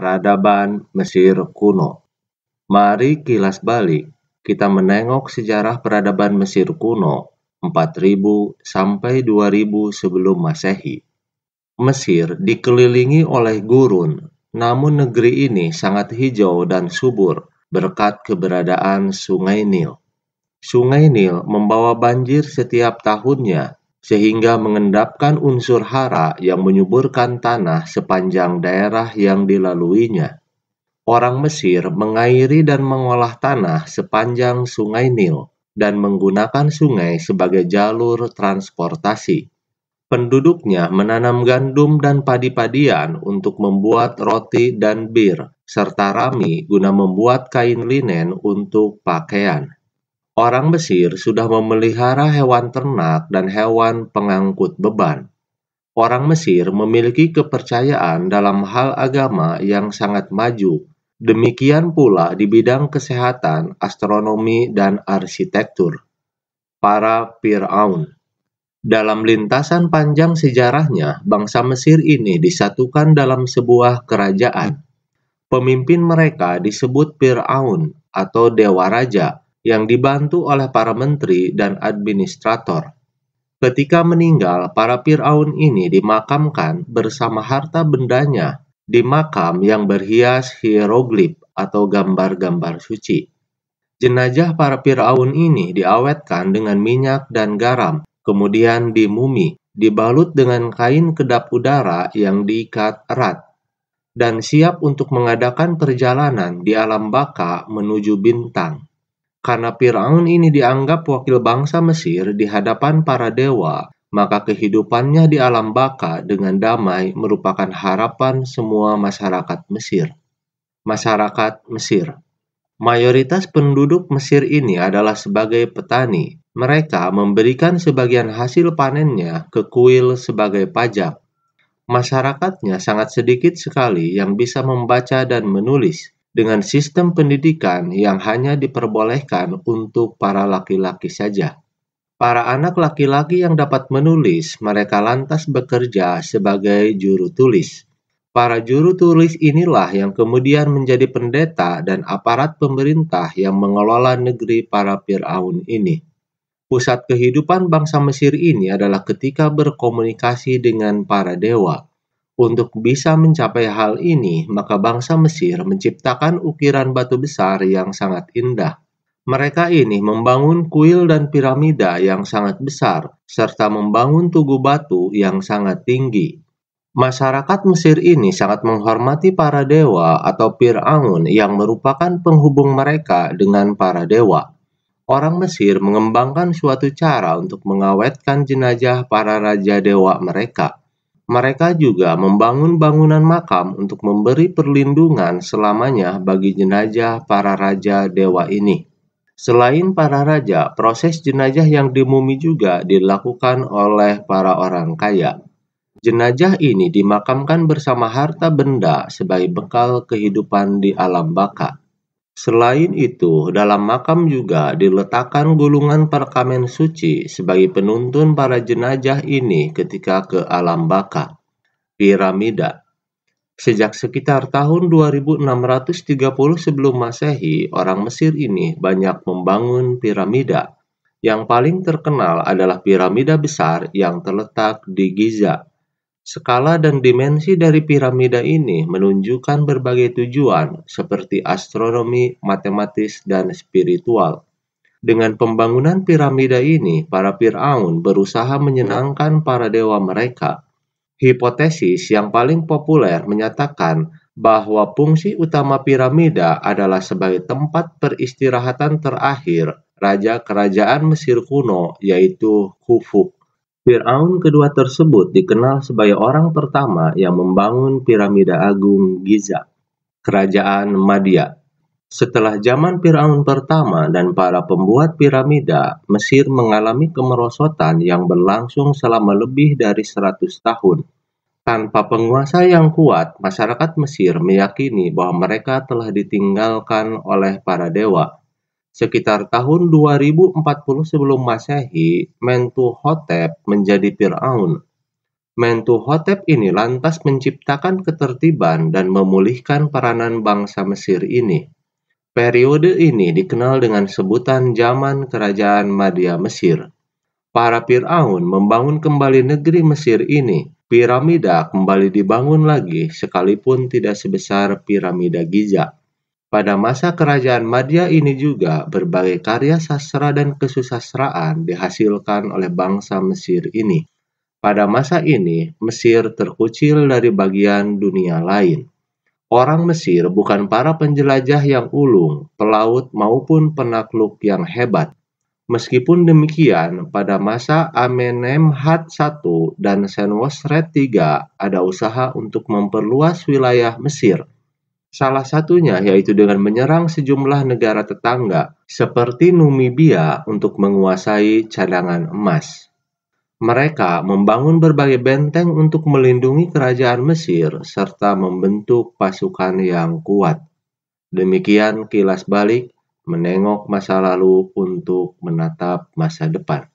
peradaban Mesir kuno. Mari kilas balik, kita menengok sejarah peradaban Mesir kuno 4000 sampai 2000 sebelum Masehi. Mesir dikelilingi oleh gurun, namun negeri ini sangat hijau dan subur berkat keberadaan Sungai Nil. Sungai Nil membawa banjir setiap tahunnya sehingga mengendapkan unsur hara yang menyuburkan tanah sepanjang daerah yang dilaluinya. Orang Mesir mengairi dan mengolah tanah sepanjang Sungai Nil dan menggunakan sungai sebagai jalur transportasi. Penduduknya menanam gandum dan padi-padian untuk membuat roti dan bir, serta rami guna membuat kain linen untuk pakaian. Orang Mesir sudah memelihara hewan ternak dan hewan pengangkut beban. Orang Mesir memiliki kepercayaan dalam hal agama yang sangat maju. Demikian pula di bidang kesehatan, astronomi, dan arsitektur. Para Fir'aun dalam lintasan panjang sejarahnya, bangsa Mesir ini disatukan dalam sebuah kerajaan. Pemimpin mereka disebut Fir'aun atau Dewa Raja, yang dibantu oleh para menteri dan administrator. Ketika meninggal, para Fir'aun ini dimakamkan bersama harta bendanya di makam yang berhias hieroglif atau gambar-gambar suci. Jenajah para Fir'aun ini diawetkan dengan minyak dan garam, kemudian dimumi, dibalut dengan kain kedap udara yang diikat erat, dan siap untuk mengadakan perjalanan di alam baka menuju bintang. Karena Firaun ini dianggap wakil bangsa Mesir di hadapan para dewa, maka kehidupannya di alam baka dengan damai merupakan harapan semua masyarakat Mesir. Masyarakat Mesir Mayoritas penduduk Mesir ini adalah sebagai petani. Mereka memberikan sebagian hasil panennya ke kuil sebagai pajak. Masyarakatnya sangat sedikit sekali yang bisa membaca dan menulis dengan sistem pendidikan yang hanya diperbolehkan untuk para laki-laki saja. Para anak laki-laki yang dapat menulis, mereka lantas bekerja sebagai juru tulis. Para juru tulis inilah yang kemudian menjadi pendeta dan aparat pemerintah yang mengelola negeri para Firaun ini. Pusat kehidupan bangsa Mesir ini adalah ketika berkomunikasi dengan para dewa untuk bisa mencapai hal ini, maka bangsa Mesir menciptakan ukiran batu besar yang sangat indah. Mereka ini membangun kuil dan piramida yang sangat besar, serta membangun tugu batu yang sangat tinggi. Masyarakat Mesir ini sangat menghormati para dewa atau Fir'aun yang merupakan penghubung mereka dengan para dewa orang Mesir mengembangkan suatu cara untuk mengawetkan jenajah para raja dewa mereka. Mereka juga membangun bangunan makam untuk memberi perlindungan selamanya bagi jenazah para raja dewa ini. Selain para raja, proses jenazah yang dimumi juga dilakukan oleh para orang kaya. Jenazah ini dimakamkan bersama harta benda sebagai bekal kehidupan di alam baka. Selain itu, dalam makam juga diletakkan gulungan perkamen suci sebagai penuntun para jenajah ini ketika ke alam baka. Piramida Sejak sekitar tahun 2630 sebelum Masehi, orang Mesir ini banyak membangun piramida. Yang paling terkenal adalah piramida besar yang terletak di Giza. Skala dan dimensi dari piramida ini menunjukkan berbagai tujuan seperti astronomi, matematis, dan spiritual. Dengan pembangunan piramida ini, para Fir'aun berusaha menyenangkan para dewa mereka. Hipotesis yang paling populer menyatakan bahwa fungsi utama piramida adalah sebagai tempat peristirahatan terakhir raja kerajaan Mesir kuno, yaitu Khufu. Firaun kedua tersebut dikenal sebagai orang pertama yang membangun piramida agung Giza, kerajaan Madia. Setelah zaman Firaun pertama dan para pembuat piramida, Mesir mengalami kemerosotan yang berlangsung selama lebih dari 100 tahun. Tanpa penguasa yang kuat, masyarakat Mesir meyakini bahwa mereka telah ditinggalkan oleh para dewa. Sekitar tahun 2040 sebelum Masehi, Mentuhotep menjadi Firaun. Mentuhotep ini lantas menciptakan ketertiban dan memulihkan peranan bangsa Mesir ini. Periode ini dikenal dengan sebutan zaman kerajaan Madya Mesir. Para Firaun membangun kembali negeri Mesir ini. Piramida kembali dibangun lagi sekalipun tidak sebesar piramida Giza. Pada masa kerajaan Madya ini juga berbagai karya sastra dan kesusastraan dihasilkan oleh bangsa Mesir ini. Pada masa ini, Mesir terkucil dari bagian dunia lain. Orang Mesir bukan para penjelajah yang ulung, pelaut maupun penakluk yang hebat. Meskipun demikian, pada masa Amenemhat I dan Senwosret III ada usaha untuk memperluas wilayah Mesir. Salah satunya yaitu dengan menyerang sejumlah negara tetangga seperti Numibia untuk menguasai cadangan emas. Mereka membangun berbagai benteng untuk melindungi kerajaan Mesir serta membentuk pasukan yang kuat. Demikian kilas balik menengok masa lalu untuk menatap masa depan.